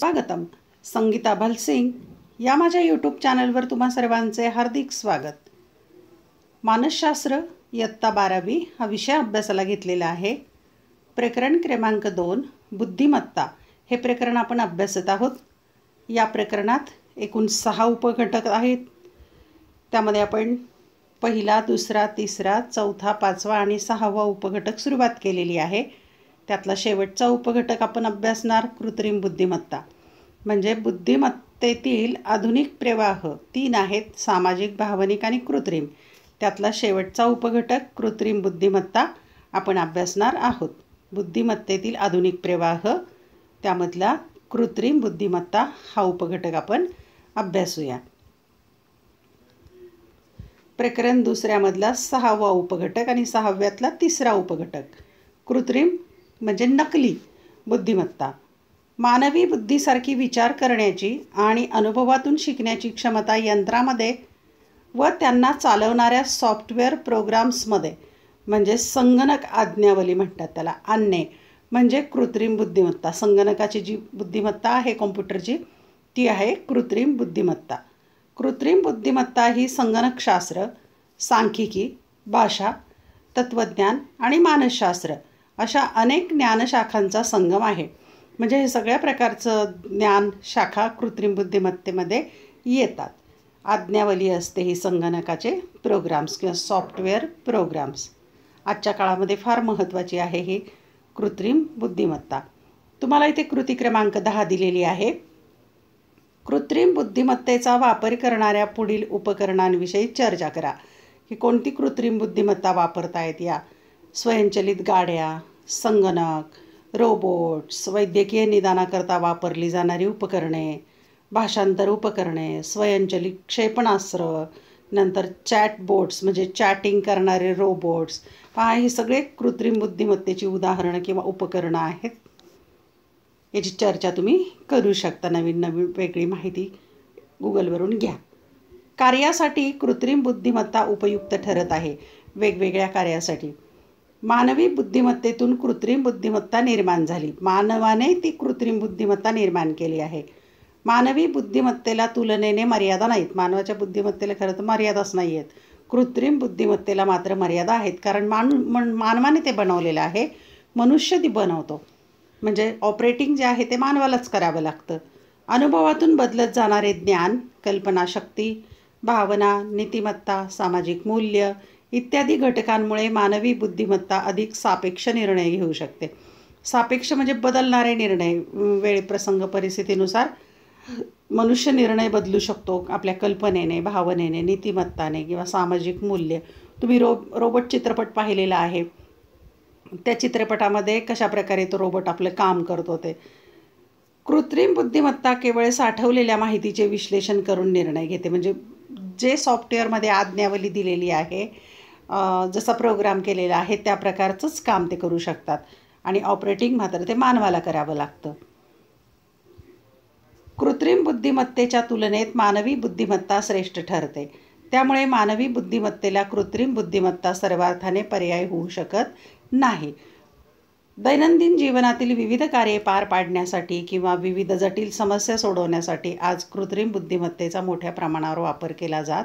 स्वागतम संगीता भलसिंग या माझ्या यूट्यूब चॅनलवर तुम्हा सर्वांचे हार्दिक स्वागत मानसशास्त्र इयत्ता बारावी हा विषय अभ्यासाला घेतलेला आहे प्रकरण क्रमांक दोन बुद्धिमत्ता हे प्रकरण आपण अभ्यासत आहोत या प्रकरणात एकूण सहा उपघटक आहेत त्यामध्ये आपण पहिला दुसरा तिसरा चौथा पाचवा आणि सहावा उपघटक सुरुवात केलेली आहे त्यातला शेवटचा उपघटक आपण अभ्यासणार कृत्रिम बुद्धिमत्ता म्हणजे बुद्धिमत्तेतील आधुनिक प्रवाह तीन आहेत सामाजिक भावनिक आणि कृत्रिम त्यातला शेवटचा उपघटक कृत्रिम बुद्धिमत्ता आपण अभ्यासणार आहोत बुद्धिमत्तेतील आधुनिक प्रवाह त्यामधला कृत्रिम बुद्धिमत्ता हा उपघटक आपण अभ्यासूया प्रकरण दुसऱ्यामधला सहावा उपघटक आणि सहाव्यातला तिसरा उपघटक कृत्रिम म्हणजे नकली बुद्धिमत्ता मानवी बुद्धीसारखी विचार करण्याची आणि अनुभवातून शिकण्याची क्षमता यंत्रामध्ये व त्यांना चालवणाऱ्या सॉफ्टवेअर प्रोग्राम्समध्ये म्हणजे संगणक आज्ञावली म्हणतात त्याला आणणे म्हणजे कृत्रिम बुद्धिमत्ता संगणकाची जी बुद्धिमत्ता आहे कॉम्प्युटरची ती आहे कृत्रिम बुद्धिमत्ता कृत्रिम बुद्धिमत्ता ही संगणकशास्त्र सांख्यिकी भाषा तत्त्वज्ञान आणि मानसशास्त्र अशा अनेक ज्ञानशाखांचा संगम आहे म्हणजे हे सगळ्या प्रकारचं ज्ञान शाखा कृत्रिम बुद्धिमत्तेमध्ये येतात आज्ञावली असते ही संगणकाचे प्रोग्राम्स किंवा सॉफ्टवेअर प्रोग्राम्स आजच्या काळामध्ये फार महत्त्वाची आहे ही कृत्रिम बुद्धिमत्ता तुम्हाला इथे कृती क्रमांक दहा दिलेली आहे कृत्रिम बुद्धिमत्तेचा वापर करणाऱ्या पुढील उपकरणांविषयी चर्चा करा की कोणती कृत्रिम बुद्धिमत्ता वापरतायत या स्वयंचलित गाड्या संगणक रोबोट्स वैद्यकीय निदानाकरता वापरली जाणारी उपकरणे भाषांतर उपकरणे स्वयंचलित क्षेपणास्त्र नंतर चॅटबोट्स म्हणजे चॅटिंग करणारे रोबोट्स पहा ही सगळे कृत्रिम बुद्धिमत्तेची उदाहरणं किंवा उपकरणं आहेत याची चर्चा तुम्ही करू शकता नवीन नवीन वेगळी माहिती गुगलवरून घ्या कार्यासाठी कृत्रिम बुद्धिमत्ता उपयुक्त ठरत आहे वेगवेगळ्या कार्यासाठी मानवी बुद्धिमत्तेतून कृत्रिम बुद्धिमत्ता निर्माण झाली मानवाने ती कृत्रिम बुद्धिमत्ता निर्माण केली आहे मानवी बुद्धिमत्तेला तुलनेने मर्यादा नाहीत मानवाच्या बुद्धिमत्तेला खरं तर मर्यादाच नाही आहेत कृत्रिम बुद्धिमत्तेला मात्र मर्यादा आहेत कारण मान मानवाने ते बनवलेलं आहे मनुष्य ती बनवतो म्हणजे ऑपरेटिंग जे आहे ते मानवालाच करावं लागतं अनुभवातून बदलत जाणारे ज्ञान कल्पनाशक्ती भावना नीतिमत्ता सामाजिक मूल्य इत्यादी घटकांमुळे मानवी बुद्धिमत्ता अधिक सापेक्ष निर्णय घेऊ शकते सापेक्ष म्हणजे बदलणारे निर्णय वेळ प्रसंग परिस्थितीनुसार मनुष्य निर्णय बदलू शकतो आपल्या कल्पनेने भावनेने नीतिमत्ताने किंवा सामाजिक मूल्य तुम्ही रो रोबोट चित्रपट पाहिलेला आहे त्या चित्रपटामध्ये कशाप्रकारे तो रोबोट आपलं काम करतो ते कृत्रिम बुद्धिमत्ता केवळ साठवलेल्या माहितीचे विश्लेषण करून निर्णय घेते म्हणजे जे सॉफ्टवेअरमध्ये आज्ञावली दिलेली आहे जसा प्रोग्राम केलेला आहे त्या प्रकारचंच काम ते करू शकतात आणि ऑपरेटिंग मात्र ते मानवाला करावं लागतं कृत्रिम बुद्धिमत्तेच्या तुलनेत मानवी बुद्धिमत्ता श्रेष्ठ ठरते त्यामुळे मानवी बुद्धिमत्तेला कृत्रिम बुद्धिमत्ता सर्वार्थाने पर्याय होऊ शकत नाही दैनंदिन जीवनातील विविध कार्ये पार पाडण्यासाठी किंवा विविध जटिल समस्या सोडवण्यासाठी आज कृत्रिम बुद्धिमत्तेचा मोठ्या प्रमाणावर वापर केला जात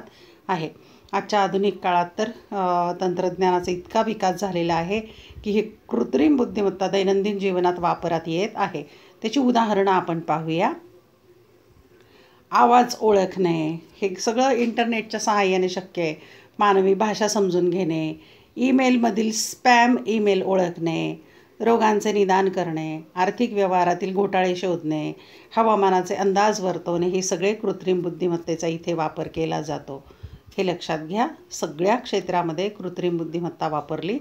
आहे आजच्या आधुनिक काळात तर तंत्रज्ञानाचा इतका विकास झालेला आहे की हे कृत्रिम बुद्धिमत्ता दैनंदिन जीवनात वापरात येत आहे त्याची उदाहरणं आपण पाहूया आवाज ओळखणे हे सगळं इंटरनेटच्या सहाय्याने शक्य आहे मानवी भाषा समजून घेणे ईमेलमधील स्पॅम ईमेल ओळखणे रोगांचे निदान करणे आर्थिक व्यवहारातील घोटाळे शोधणे हवामानाचे अंदाज वर्तवणे हे सगळे कृत्रिम बुद्धिमत्तेचा इथे वापर केला जातो हे लक्षात घ्या सगळ्या क्षेत्रामध्ये कृत्रिम बुद्धिमत्ता वापरली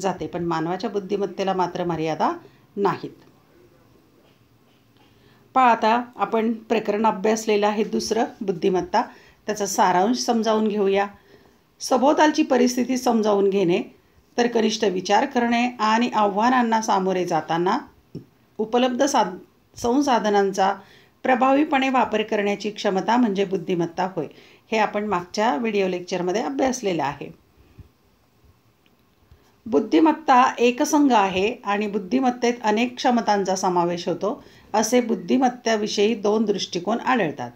जाते पण मानवाच्या बुद्धिमत्तेला मात्र मर्यादा नाहीत पहा आता आपण प्रकरण अभ्यासलेलं आहे दुसरं बुद्धिमत्ता त्याचा सारांश समजावून घेऊया सभोवतालची परिस्थिती समजावून घेणे तर कनिष्ठ विचार करणे आणि आव्हानांना सामोरे जाताना उपलब्ध साध संसाधनांचा प्रभावीपणे वापर करण्याची क्षमता म्हणजे बुद्धिमत्ता होय हे आपण मागच्या व्हिडिओ लेक्चरमध्ये अभ्यासलेलं आहे बुद्धिमत्ता एकसंघ आहे आणि बुद्धिमत्तेत अनेक क्षमतांचा समावेश होतो असे बुद्धिमत्त्याविषयी दोन दृष्टिकोन आढळतात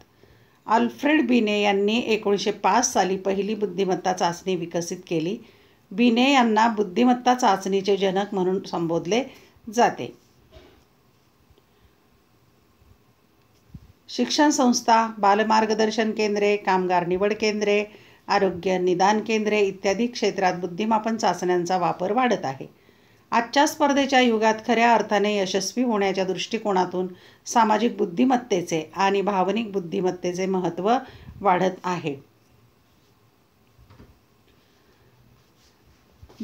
अल्फ्रेड बिने यांनी एकोणीसशे पाच साली पहिली बुद्धिमत्ता चाचणी विकसित केली बिने यांना बुद्धिमत्ता चाचणीचे जनक म्हणून संबोधले जाते शिक्षण संस्था बालमार्गदर्शन केंद्रे कामगार निवड केंद्रे आरोग्य निदान केंद्रे इत्यादी क्षेत्रात बुद्धिमापन चाचण्यांचा वापर वाढत आहे आजच्या स्पर्धेच्या युगात खऱ्या अर्थाने यशस्वी होण्याच्या दृष्टिकोनातून सामाजिक बुद्धिमत्तेचे आणि भावनिक बुद्धिमत्तेचे महत्त्व वाढत आहे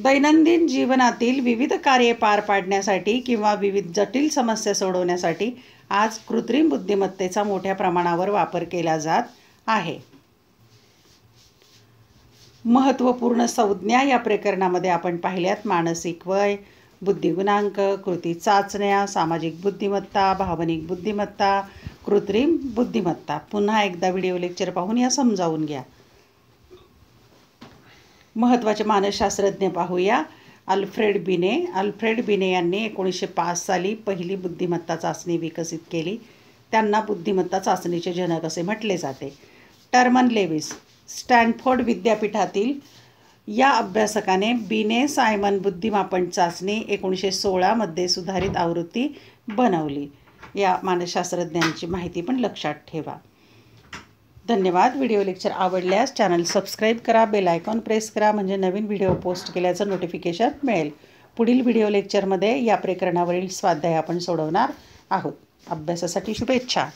दैनंदिन जीवनातील विविध कार्ये पार पाडण्यासाठी किंवा विविध जटिल समस्या सोडवण्यासाठी आज कृत्रिम बुद्धिमत्तेचा मोठ्या प्रमाणावर वापर केला जात आहे महत्त्वपूर्ण संज्ञा या प्रकरणामध्ये आपण पाहिल्यात मानसिक वय बुद्धिगुणांक कृती चाचण्या सामाजिक बुद्धिमत्ता भावनिक बुद्धिमत्ता कृत्रिम बुद्धिमत्ता पुन्हा एकदा व्हिडिओ लेक्चर पाहून या समजावून घ्या महत्त्वाचे मानसशास्त्रज्ञ पाहूया अल्फ्रेड बिने अल्फ्रेड बिने यांनी एकोणीसशे पाच साली पहिली बुद्धिमत्ता चाचणी विकसित केली त्यांना बुद्धिमत्ता चाचणीचे जनक असे म्हटले जाते टर्मन लेविस स्टॅनफोर्ड विद्यापीठातील या अभ्यासकाने बिने सायमन बुद्धिमापन चाचणी एकोणीसशे सोळामध्ये सुधारित आवृत्ती बनवली या मानसशास्त्रज्ञांची माहिती पण लक्षात ठेवा धन्यवाद व्हिडिओ लेक्चर आवडल्यास चॅनल सबस्क्राईब करा बेल आयकॉन प्रेस करा म्हणजे नवीन व्हिडिओ पोस्ट केल्याचं नोटिफिकेशन मिळेल पुढील व्हिडिओ लेक्चरमध्ये या प्रकरणावरील स्वाध्याय आपण सोडवणार आहोत अभ्यासासाठी शुभेच्छा